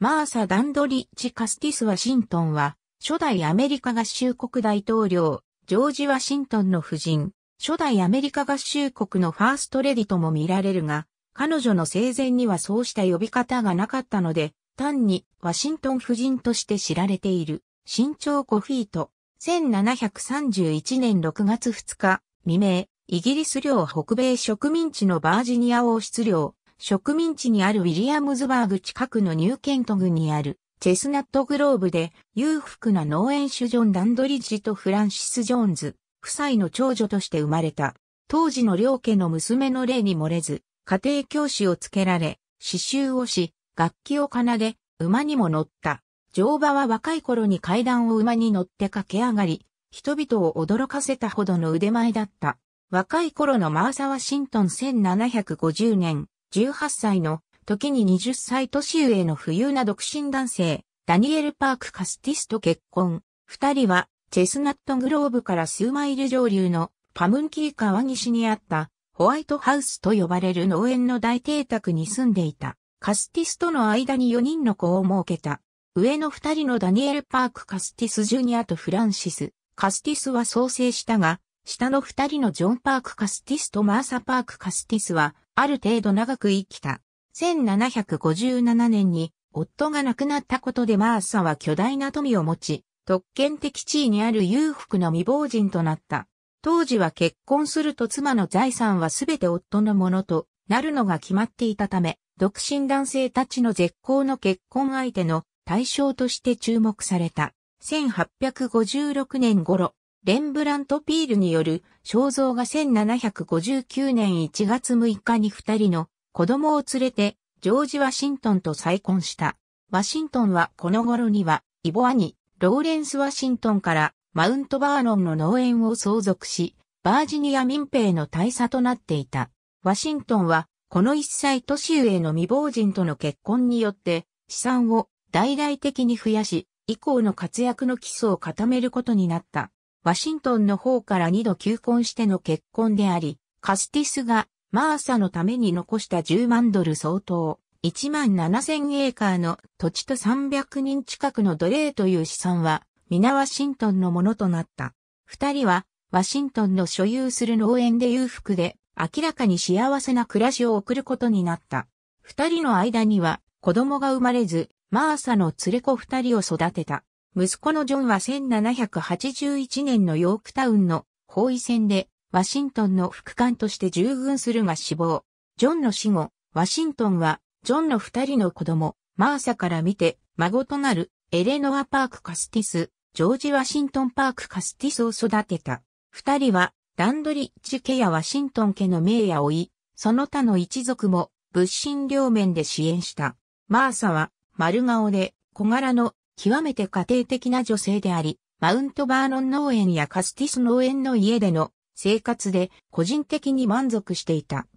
マーサ・ダンドリッチ・カスティス・ワシントンは、初代アメリカ合衆国大統領、ジョージ・ワシントンの夫人、初代アメリカ合衆国のファーストレディとも見られるが、彼女の生前にはそうした呼び方がなかったので、単にワシントン夫人として知られている。身長5フィート。1731年6月2日、未明、イギリス領北米植民地のバージニア王室領、植民地にあるウィリアムズバーグ近くのニューケント郡にあるチェスナットグローブで裕福な農園主ジョン・ダンドリッジとフランシス・ジョーンズ夫妻の長女として生まれた。当時の両家の娘の霊に漏れず、家庭教師をつけられ、刺繍をし、楽器を奏で、馬にも乗った。乗馬は若い頃に階段を馬に乗って駆け上がり、人々を驚かせたほどの腕前だった。若い頃のマーサワシントン1750年、18歳の時に20歳年上の富裕な独身男性、ダニエル・パーク・カスティスと結婚。二人は、チェスナットグローブから数マイル上流のパムンキー川岸にあったホワイトハウスと呼ばれる農園の大邸宅に住んでいた。カスティスとの間に4人の子を設けた。上の二人のダニエル・パーク・カスティス・ジュニアとフランシス。カスティスは創生したが、下の二人のジョン・パーク・カスティスとマーサ・パーク・カスティスはある程度長く生きた。1757年に夫が亡くなったことでマーサは巨大な富を持ち、特権的地位にある裕福な未亡人となった。当時は結婚すると妻の財産はすべて夫のものとなるのが決まっていたため、独身男性たちの絶好の結婚相手の対象として注目された。1856年頃、レンブラント・ピールによる肖像が1759年1月6日に二人の子供を連れてジョージ・ワシントンと再婚した。ワシントンはこの頃にはイボ兄、ローレンス・ワシントンからマウント・バーノンの農園を相続し、バージニア民兵の大佐となっていた。ワシントンはこの一歳年上の未亡人との結婚によって資産を大々的に増やし、以降の活躍の基礎を固めることになった。ワシントンの方から2度求婚しての結婚であり、カスティスがマーサのために残した10万ドル相当、1万7000エーカーの土地と300人近くの奴隷という資産は、皆ワシントンのものとなった。二人は、ワシントンの所有する農園で裕福で、明らかに幸せな暮らしを送ることになった。二人の間には、子供が生まれず、マーサの連れ子二人を育てた。息子のジョンは1781年のヨークタウンの包囲戦でワシントンの副官として従軍するが死亡。ジョンの死後、ワシントンはジョンの二人の子供、マーサから見て孫となるエレノア・パーク・カスティス、ジョージ・ワシントン・パーク・カスティスを育てた。二人はダンドリッジ家やワシントン家の名や追い、その他の一族も物心両面で支援した。マーサは丸顔で小柄の極めて家庭的な女性であり、マウントバーノン農園やカスティス農園の家での生活で個人的に満足していた。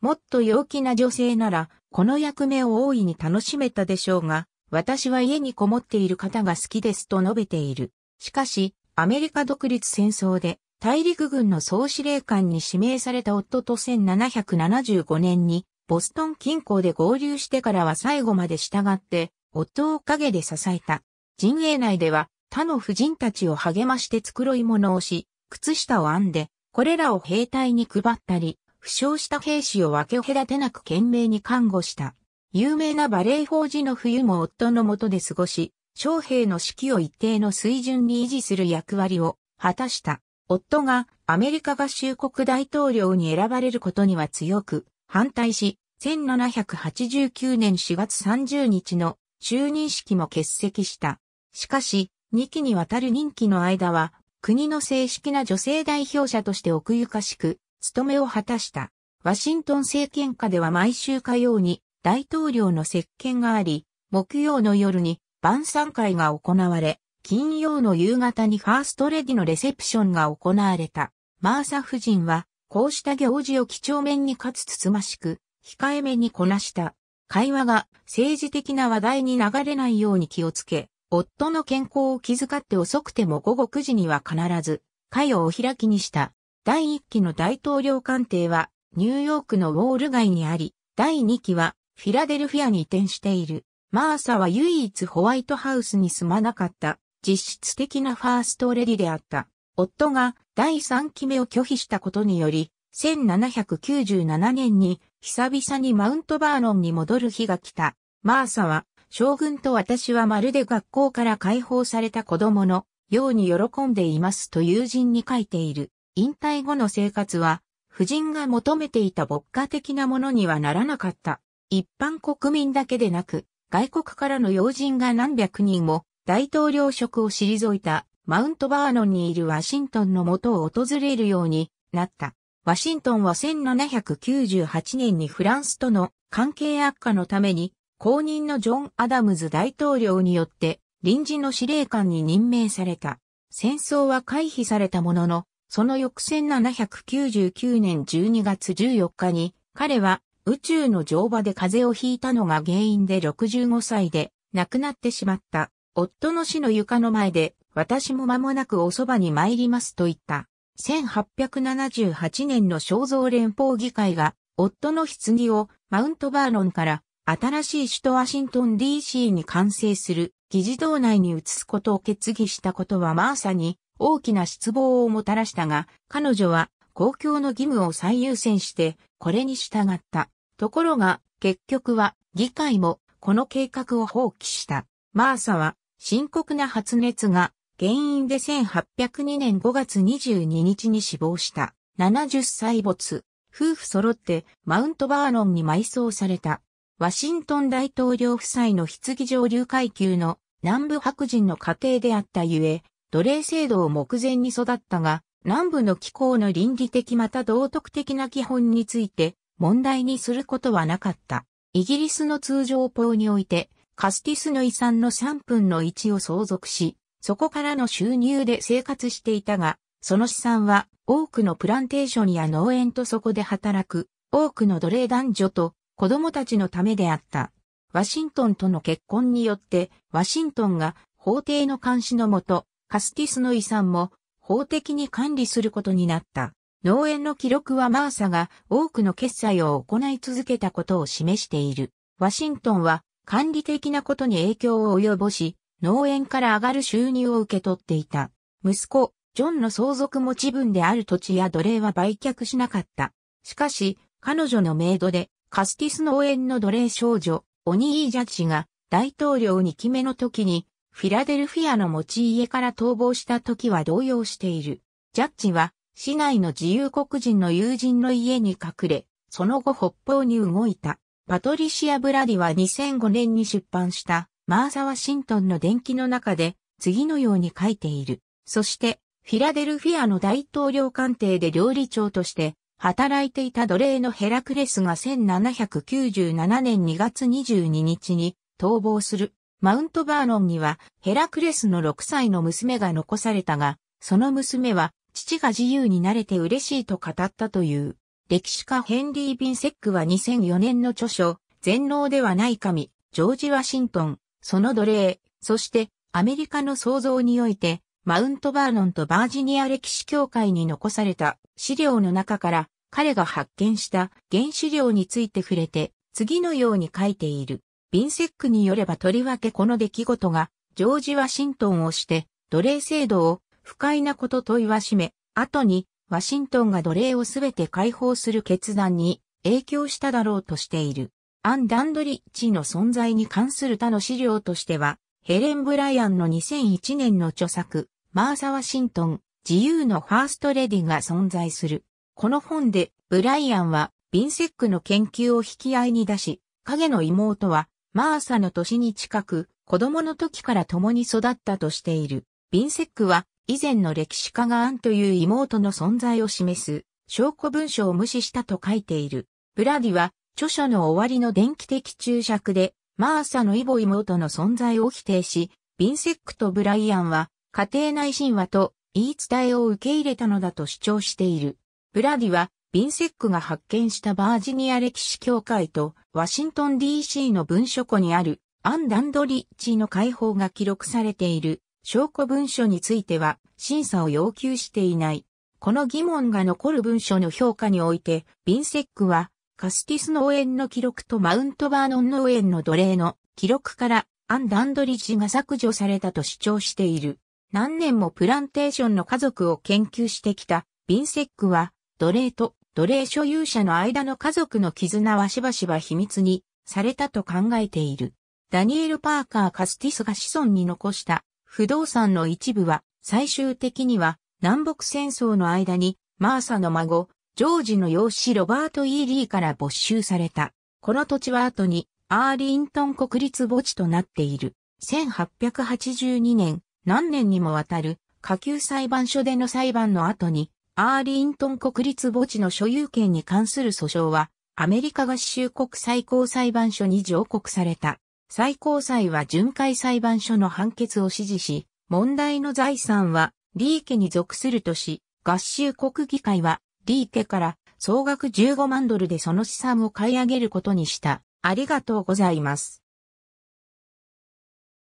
もっと陽気な女性なら、この役目を大いに楽しめたでしょうが、私は家にこもっている方が好きですと述べている。しかし、アメリカ独立戦争で大陸軍の総司令官に指名された夫と1775年にボストン近郊で合流してからは最後まで従って夫を陰で支えた。陣営内では他の婦人たちを励まして繕い物をし、靴下を編んで、これらを兵隊に配ったり、負傷した兵士を分け隔てなく懸命に看護した。有名なバレー法事の冬も夫の下で過ごし、将兵の士気を一定の水準に維持する役割を果たした。夫がアメリカ合衆国大統領に選ばれることには強く反対し、1789年4月30日の就任式も欠席した。しかし、2期にわたる任期の間は、国の正式な女性代表者として奥ゆかしく、務めを果たした。ワシントン政権下では毎週火曜に大統領の接見があり、木曜の夜に晩餐会が行われ、金曜の夕方にファーストレディのレセプションが行われた。マーサ夫人は、こうした行事を几帳面にかつつつましく、控えめにこなした。会話が政治的な話題に流れないように気をつけ、夫の健康を気遣って遅くても午後9時には必ず、会をお開きにした。第1期の大統領官邸は、ニューヨークのウォール街にあり、第2期は、フィラデルフィアに移転している。マーサは唯一ホワイトハウスに住まなかった、実質的なファーストレディであった。夫が第3期目を拒否したことにより、1797年に久々にマウントバーロンに戻る日が来た。マーサは将軍と私はまるで学校から解放された子供のように喜んでいますと友人に書いている。引退後の生活は、夫人が求めていた牧歌的なものにはならなかった。一般国民だけでなく、外国からの要人が何百人も大統領職を退いたマウントバーノンにいるワシントンの元を訪れるようになった。ワシントンは1798年にフランスとの関係悪化のために後任のジョン・アダムズ大統領によって臨時の司令官に任命された。戦争は回避されたものの、その翌1799年12月14日に、彼は宇宙の乗馬で風邪をひいたのが原因で65歳で亡くなってしまった。夫の死の床の前で、私も間もなくおそばに参りますと言った。1878年の肖像連邦議会が、夫の棺をマウントバーロンから新しい首都ワシントン DC に完成する議事堂内に移すことを決議したことはマーサに大きな失望をもたらしたが、彼女は公共の義務を最優先して、これに従った。ところが、結局は議会もこの計画を放棄した。マーサは深刻な発熱が原因で1802年5月22日に死亡した。70歳没。夫婦揃ってマウントバーノンに埋葬された。ワシントン大統領夫妻の棺上流階級の南部白人の家庭であったゆえ、奴隷制度を目前に育ったが、南部の気候の倫理的また道徳的な基本について問題にすることはなかった。イギリスの通常法において、カスティスの遺産の3分の1を相続し、そこからの収入で生活していたが、その資産は多くのプランテーションや農園とそこで働く多くの奴隷男女と子供たちのためであった。ワシントンとの結婚によって、ワシントンが法廷の監視のもと、カスティスの遺産も法的に管理することになった。農園の記録はマーサが多くの決済を行い続けたことを示している。ワシントンは管理的なことに影響を及ぼし、農園から上がる収入を受け取っていた。息子、ジョンの相続持ち分である土地や奴隷は売却しなかった。しかし、彼女のメイドでカスティス農園の奴隷少女、オニージャッジが大統領2期目の時にフィラデルフィアの持ち家から逃亡した時は動揺している。ジャッジは市内の自由黒人の友人の家に隠れ、その後北方に動いた。パトリシア・ブラディは2005年に出版したマーサ・ワシントンの伝記の中で次のように書いている。そして、フィラデルフィアの大統領官邸で料理長として働いていた奴隷のヘラクレスが1797年2月22日に逃亡する。マウントバーノンにはヘラクレスの6歳の娘が残されたが、その娘は父が自由になれて嬉しいと語ったという。歴史家ヘンリー・ビンセックは2004年の著書、全能ではない神、ジョージ・ワシントン、その奴隷、そしてアメリカの創造においてマウントバーノンとバージニア歴史協会に残された資料の中から彼が発見した原資料について触れて次のように書いている。ビンセックによればとりわけこの出来事がジョージ・ワシントンをして奴隷制度を不快なことと言わしめ、後にワシントンが奴隷をすべて解放する決断に影響しただろうとしている。アン・ダンドリッチの存在に関する他の資料としては、ヘレン・ブライアンの2001年の著作、マーサ・ワシントン、自由のファーストレディが存在する。この本で、ブライアンは、ビンセックの研究を引き合いに出し、影の妹は、マーサの年に近く、子供の時から共に育ったとしている。ビンセックは、以前の歴史家がアンという妹の存在を示す、証拠文書を無視したと書いている。ブラディは、著書の終わりの電気的注釈で、マーサのイボ妹の存在を否定し、ビンセックとブライアンは、家庭内神話と言い伝えを受け入れたのだと主張している。ブラディは、ビンセックが発見したバージニア歴史協会とワシントン DC の文書庫にあるアン・ダンドリッチの解放が記録されている証拠文書については審査を要求していない。この疑問が残る文書の評価において、ビンセックはカスティス農園の記録とマウントバーノン農園の奴隷の記録からアン・ダンドリッチが削除されたと主張している。何年もプランテーションの家族を研究してきたビンセックは、奴隷と奴隷所有者の間の家族の絆はしばしば秘密にされたと考えている。ダニエル・パーカー・カスティスが子孫に残した不動産の一部は最終的には南北戦争の間にマーサの孫、ジョージの養子ロバート・イーリーから没収された。この土地は後にアーリントン国立墓地となっている。1882年、何年にもわたる下級裁判所での裁判の後に、アーリントン国立墓地の所有権に関する訴訟は、アメリカ合衆国最高裁判所に上告された。最高裁は巡回裁判所の判決を支持し、問題の財産は、リーケに属するとし、合衆国議会は、リーケから総額15万ドルでその資産を買い上げることにした。ありがとうございます。